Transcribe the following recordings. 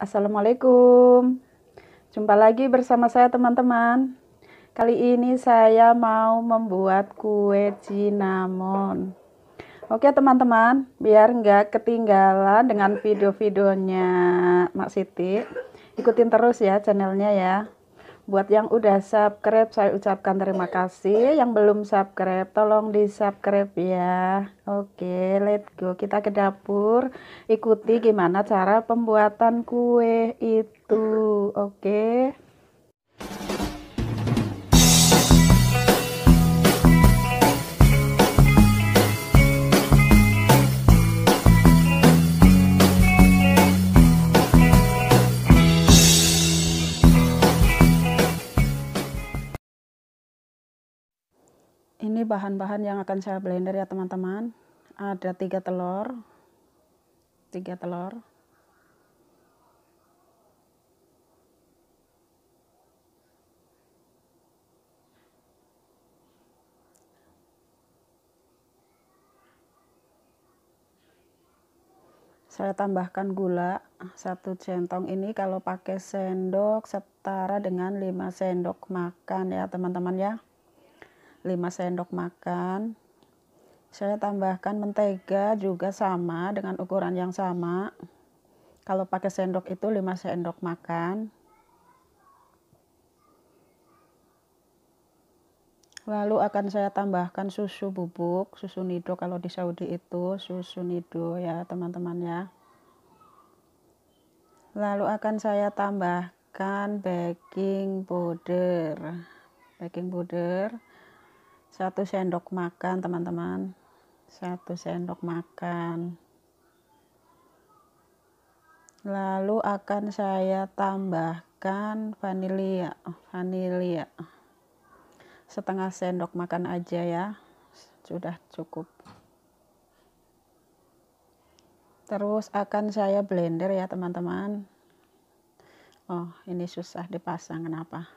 Assalamualaikum. Jumpa lagi bersama saya teman-teman. Kali ini saya mau membuat kue cinnamon. Oke teman-teman, biar nggak ketinggalan dengan video-videonya Mak Siti, ikutin terus ya channelnya ya. Buat yang udah subscribe, saya ucapkan terima kasih. Yang belum subscribe, tolong di-subscribe ya. Oke, let's go. Kita ke dapur. Ikuti gimana cara pembuatan kue itu. Oke. ini bahan-bahan yang akan saya blender ya teman-teman ada tiga telur tiga telur saya tambahkan gula satu centong ini kalau pakai sendok setara dengan 5 sendok makan ya teman-teman ya 5 sendok makan saya tambahkan mentega juga sama dengan ukuran yang sama kalau pakai sendok itu 5 sendok makan lalu akan saya tambahkan susu bubuk susu nido kalau di Saudi itu susu nido ya teman-teman ya lalu akan saya tambahkan baking powder baking powder satu sendok makan teman-teman satu sendok makan lalu akan saya tambahkan vanilia, vanilia, setengah sendok makan aja ya sudah cukup terus akan saya blender ya teman-teman oh ini susah dipasang kenapa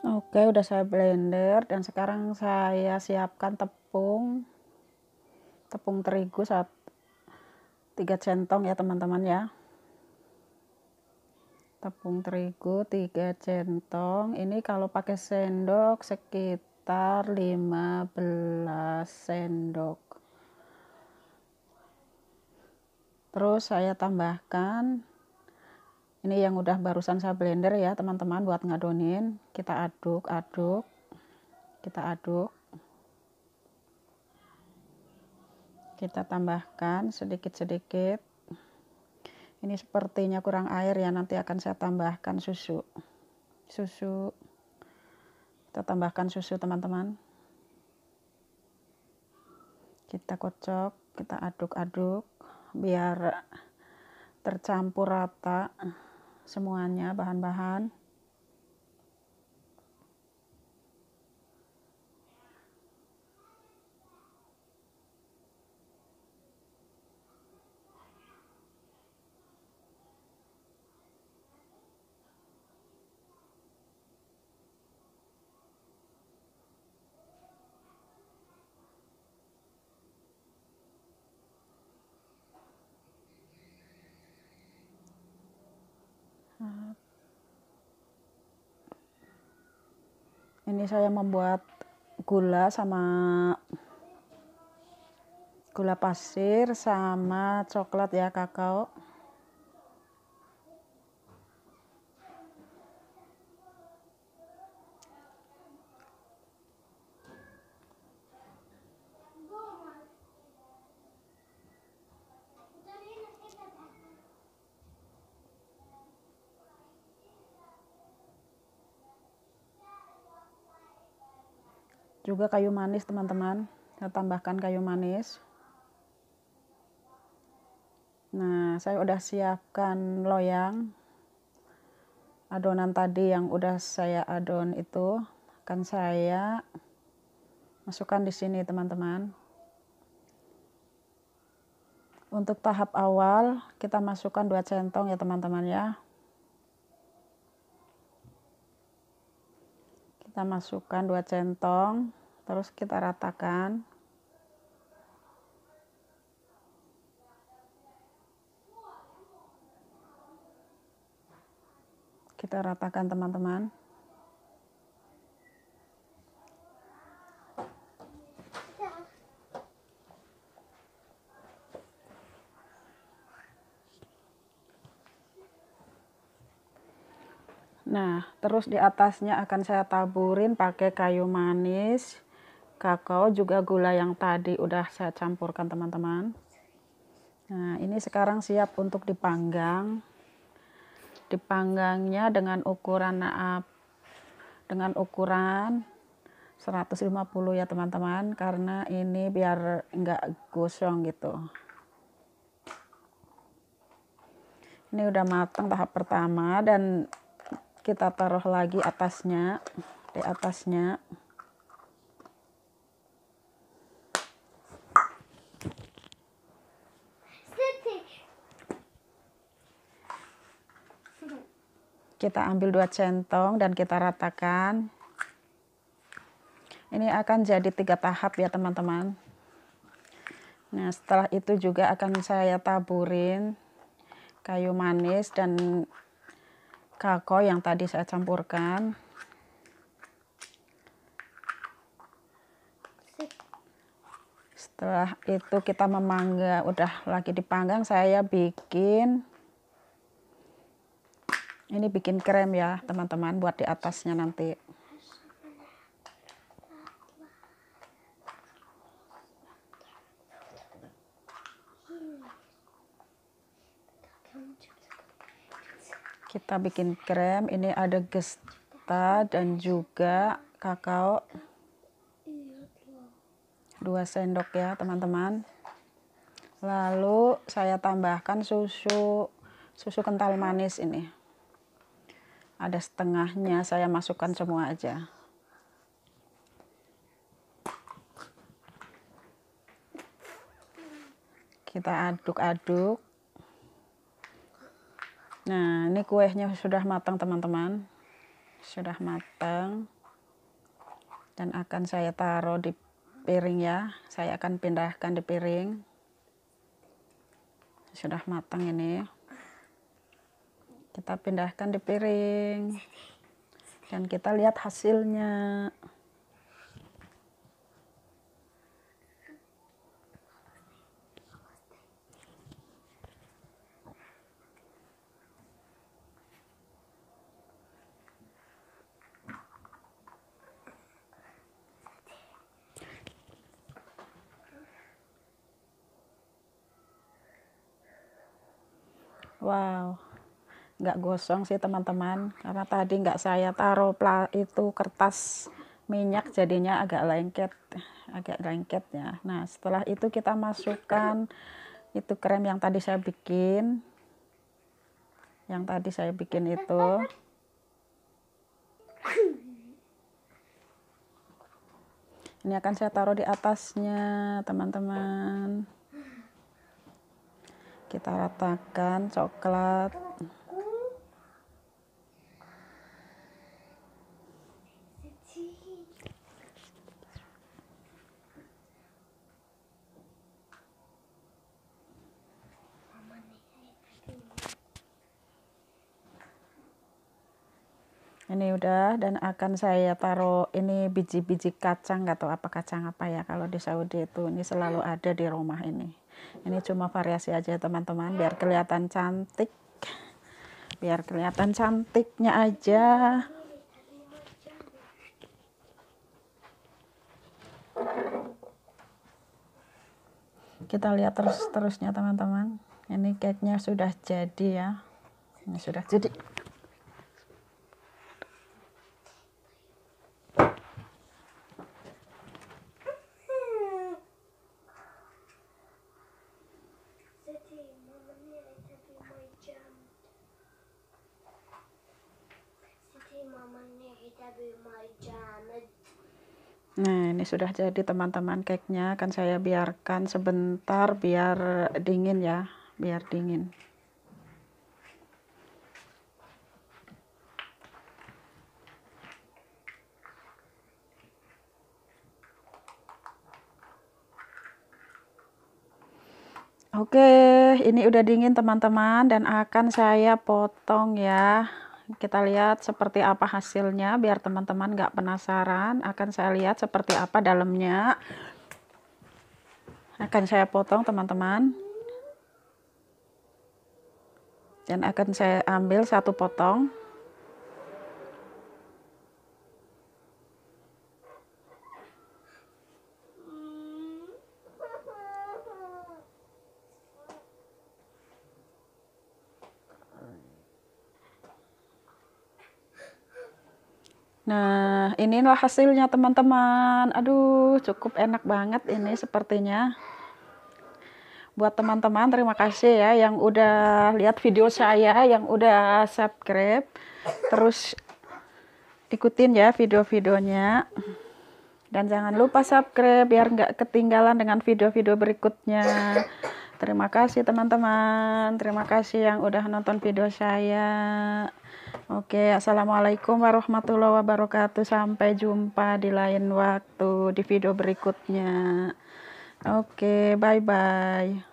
Oke, udah saya blender dan sekarang saya siapkan tepung tepung terigu saat 3 centong ya teman-teman ya. Tepung terigu 3 centong. Ini kalau pakai sendok sekitar 15 sendok. Terus saya tambahkan ini yang udah barusan saya blender ya teman-teman buat ngadonin kita aduk-aduk kita aduk kita tambahkan sedikit-sedikit ini sepertinya kurang air ya nanti akan saya tambahkan susu susu kita tambahkan susu teman-teman kita kocok kita aduk-aduk biar tercampur rata semuanya bahan-bahan ini saya membuat gula sama gula pasir sama coklat ya kakao juga kayu manis teman-teman saya tambahkan kayu manis nah saya udah siapkan loyang adonan tadi yang udah saya adon itu akan saya masukkan di sini teman-teman untuk tahap awal kita masukkan dua centong ya teman-teman ya kita masukkan dua centong terus kita ratakan kita ratakan teman-teman Nah, terus di atasnya akan saya taburin pakai kayu manis kakao juga gula yang tadi udah saya campurkan teman-teman nah ini sekarang siap untuk dipanggang dipanggangnya dengan ukuran naap dengan ukuran 150 ya teman-teman karena ini biar enggak gosong gitu ini udah matang tahap pertama dan kita taruh lagi atasnya di atasnya kita ambil dua centong dan kita ratakan ini akan jadi tiga tahap ya teman-teman nah setelah itu juga akan saya taburin kayu manis dan kakao yang tadi saya campurkan setelah itu kita memanggang udah lagi dipanggang saya bikin ini bikin krem ya teman-teman buat di atasnya nanti kita bikin krem ini ada gesta dan juga kakao 2 sendok ya teman-teman lalu saya tambahkan susu susu kental manis ini ada setengahnya saya masukkan semua aja kita aduk-aduk nah ini kuenya sudah matang teman-teman sudah matang dan akan saya taruh di piring ya saya akan pindahkan di piring sudah matang ini kita pindahkan di piring dan kita lihat hasilnya Wow nggak gosong sih teman-teman karena tadi nggak saya taruh pla itu kertas minyak jadinya agak lengket agak lengket ya nah setelah itu kita masukkan itu krem yang tadi saya bikin yang tadi saya bikin itu ini akan saya taruh di atasnya teman-teman kita ratakan coklat udah dan akan saya taruh ini biji-biji kacang atau apa kacang apa ya kalau di Saudi itu ini selalu ada di rumah ini ini cuma variasi aja teman-teman biar kelihatan cantik biar kelihatan cantiknya aja kita lihat terus-terusnya teman-teman ini cake-nya sudah jadi ya ini sudah jadi Nah, ini sudah jadi teman-teman cake-nya. Akan saya biarkan sebentar biar dingin ya, biar dingin. Oke, ini udah dingin teman-teman dan akan saya potong ya. Kita lihat seperti apa hasilnya biar teman-teman nggak penasaran. Akan saya lihat seperti apa dalamnya. Akan saya potong teman-teman. Dan akan saya ambil satu potong. Nah, inilah hasilnya teman-teman. Aduh, cukup enak banget ini sepertinya. Buat teman-teman, terima kasih ya yang udah lihat video saya, yang udah subscribe. Terus ikutin ya video-videonya. Dan jangan lupa subscribe biar nggak ketinggalan dengan video-video berikutnya. Terima kasih teman-teman. Terima kasih yang udah nonton video saya. Oke, assalamualaikum warahmatullahi wabarakatuh. Sampai jumpa di lain waktu di video berikutnya. Oke, bye bye.